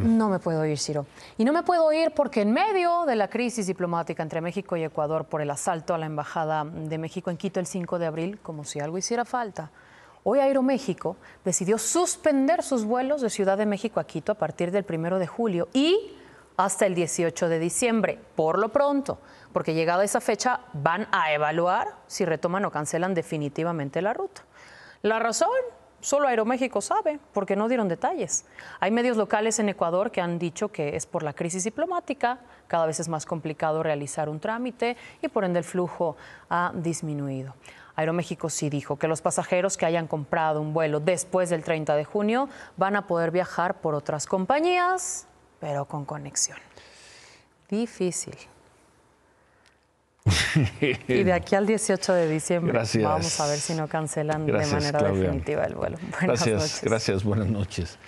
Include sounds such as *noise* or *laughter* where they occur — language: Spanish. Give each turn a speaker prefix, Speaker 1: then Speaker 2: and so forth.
Speaker 1: No me puedo ir, Ciro. Y no me puedo ir porque en medio de la crisis diplomática entre México y Ecuador por el asalto a la Embajada de México en Quito el 5 de abril, como si algo hiciera falta, hoy Aeroméxico decidió suspender sus vuelos de Ciudad de México a Quito a partir del 1 de julio y hasta el 18 de diciembre, por lo pronto, porque llegada esa fecha van a evaluar si retoman o cancelan definitivamente la ruta. La razón, Solo Aeroméxico sabe, porque no dieron detalles. Hay medios locales en Ecuador que han dicho que es por la crisis diplomática, cada vez es más complicado realizar un trámite y por ende el flujo ha disminuido. Aeroméxico sí dijo que los pasajeros que hayan comprado un vuelo después del 30 de junio van a poder viajar por otras compañías, pero con conexión. Difícil.
Speaker 2: Y de *laughs*
Speaker 3: aquí al 18 de diciembre vamos a ver si no cancelan de manera definitiva el vuelo. *laughs* gracias,
Speaker 2: gracias, buenas noches.